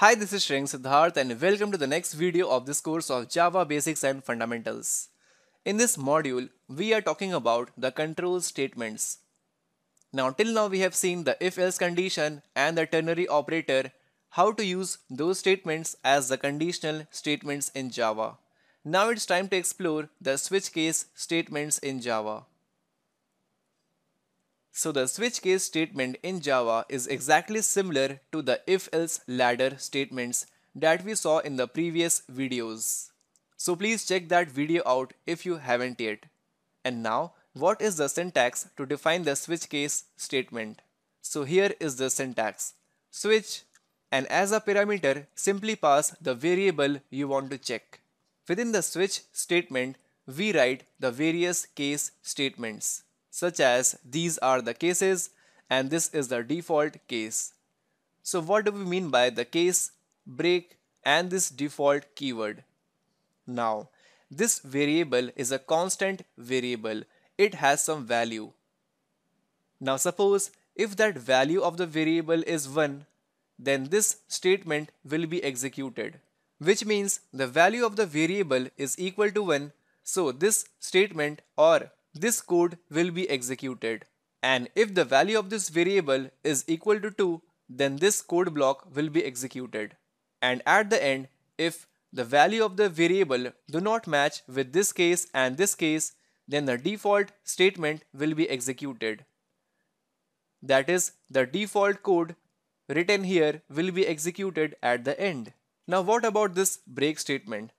Hi, this is Shreng Siddharth and welcome to the next video of this course of Java Basics and Fundamentals. In this module, we are talking about the control statements. Now till now we have seen the if-else condition and the ternary operator, how to use those statements as the conditional statements in Java. Now it's time to explore the switch case statements in Java. So the switch case statement in Java is exactly similar to the if-else ladder statements that we saw in the previous videos. So please check that video out if you haven't yet. And now, what is the syntax to define the switch case statement? So here is the syntax. Switch and as a parameter, simply pass the variable you want to check. Within the switch statement, we write the various case statements such as these are the cases and this is the default case. So what do we mean by the case, break and this default keyword? Now, this variable is a constant variable. It has some value. Now suppose if that value of the variable is 1, then this statement will be executed. Which means the value of the variable is equal to 1, so this statement or this code will be executed. And if the value of this variable is equal to 2, then this code block will be executed. And at the end, if the value of the variable do not match with this case and this case, then the default statement will be executed. That is, the default code written here will be executed at the end. Now what about this break statement?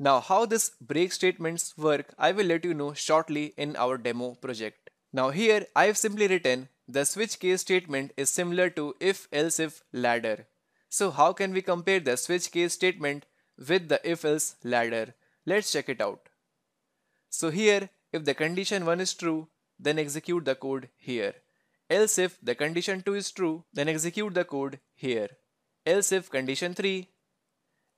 Now how this break statements work I will let you know shortly in our demo project. Now here I have simply written the switch case statement is similar to if else if ladder. So how can we compare the switch case statement with the if else ladder? Let's check it out. So here if the condition 1 is true then execute the code here. Else if the condition 2 is true then execute the code here. Else if condition 3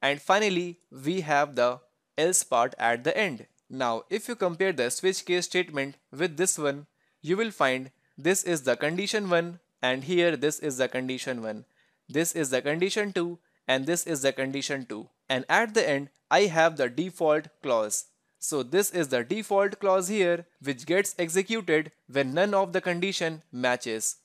and finally we have the else part at the end. Now if you compare the switch case statement with this one, you will find this is the condition 1 and here this is the condition 1. This is the condition 2 and this is the condition 2. And at the end I have the default clause. So this is the default clause here which gets executed when none of the condition matches.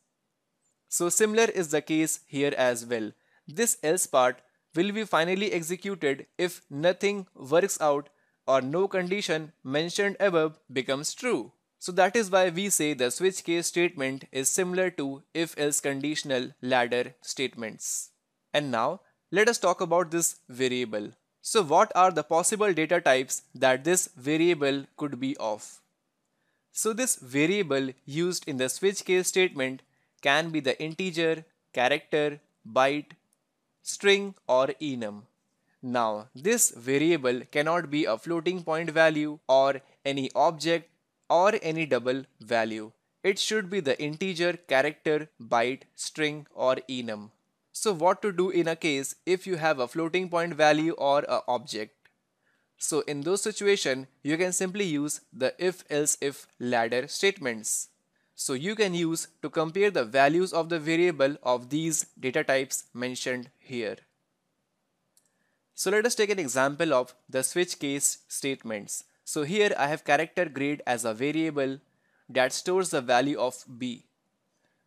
So similar is the case here as well. This else part will be finally executed if nothing works out or no condition mentioned above becomes true. So that is why we say the switch case statement is similar to if else conditional ladder statements. And now let us talk about this variable. So what are the possible data types that this variable could be of? So this variable used in the switch case statement can be the integer, character, byte, string or enum. Now this variable cannot be a floating point value or any object or any double value. It should be the integer character, byte, string or enum. So what to do in a case if you have a floating point value or a object? So in those situation, you can simply use the if else if ladder statements so you can use to compare the values of the variable of these data types mentioned here. So let us take an example of the switch case statements. So here I have character grade as a variable that stores the value of b.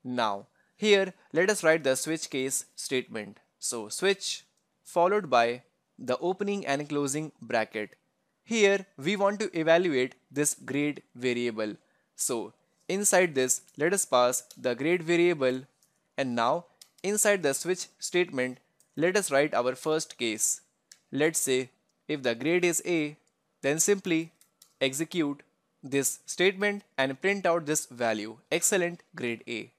Now here let us write the switch case statement. So switch followed by the opening and closing bracket. Here we want to evaluate this grade variable. So Inside this, let us pass the grade variable and now inside the switch statement, let us write our first case. Let's say if the grade is A, then simply execute this statement and print out this value, excellent grade A.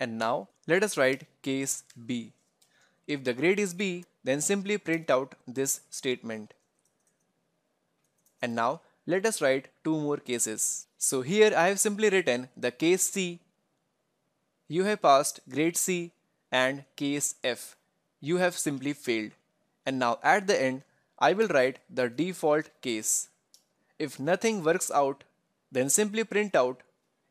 And now let us write case B. If the grade is B, then simply print out this statement. And now let us write two more cases. So here I have simply written the case C. You have passed grade C and case F. You have simply failed. And now at the end, I will write the default case. If nothing works out, then simply print out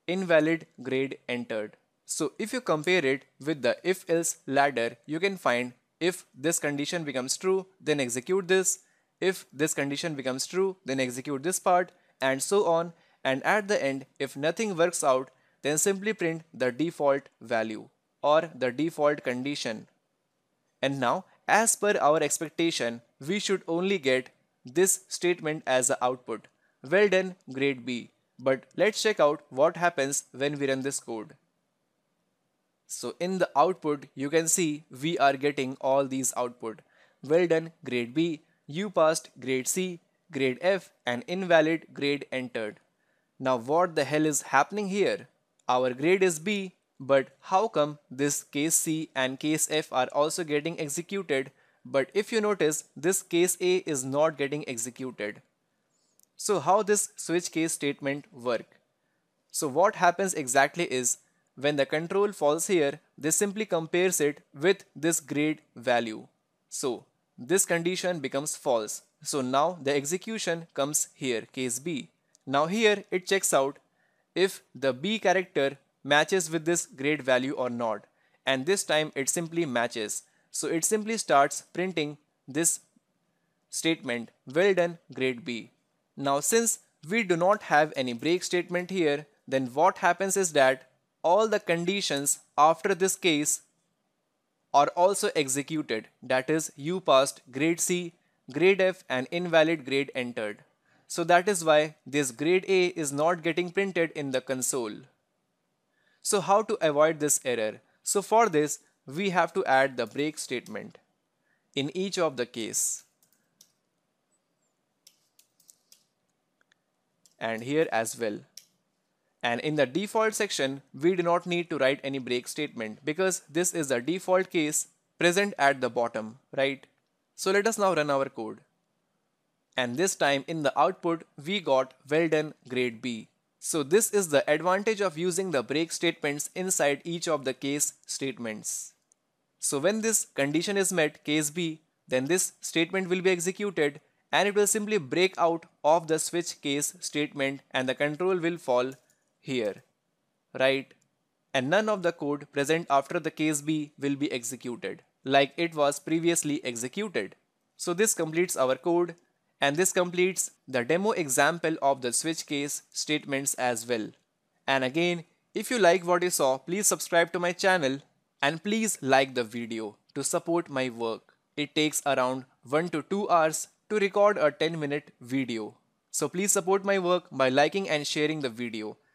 invalid grade entered. So if you compare it with the if else ladder, you can find if this condition becomes true, then execute this if this condition becomes true, then execute this part and so on. And at the end, if nothing works out, then simply print the default value or the default condition. And now, as per our expectation, we should only get this statement as the output. Well done, grade B. But let's check out what happens when we run this code. So in the output, you can see we are getting all these output. Well done, grade B. You passed grade C, grade F and invalid grade entered. Now what the hell is happening here? Our grade is B, but how come this case C and case F are also getting executed, but if you notice, this case A is not getting executed. So how this switch case statement work? So what happens exactly is, when the control falls here, this simply compares it with this grade value. So this condition becomes false. So now the execution comes here, case B. Now here it checks out if the B character matches with this grade value or not. And this time it simply matches. So it simply starts printing this statement, well done grade B. Now since we do not have any break statement here, then what happens is that all the conditions after this case are also executed that is you passed grade C, grade F and invalid grade entered. So that is why this grade A is not getting printed in the console. So how to avoid this error? So for this we have to add the break statement in each of the case. And here as well. And in the default section, we do not need to write any break statement because this is the default case present at the bottom, right? So let us now run our code. And this time in the output, we got well done grade B. So this is the advantage of using the break statements inside each of the case statements. So when this condition is met, case B, then this statement will be executed and it will simply break out of the switch case statement and the control will fall here, right? And none of the code present after the case B will be executed, like it was previously executed. So this completes our code and this completes the demo example of the switch case statements as well. And again, if you like what you saw, please subscribe to my channel and please like the video to support my work. It takes around 1 to 2 hours to record a 10 minute video. So please support my work by liking and sharing the video.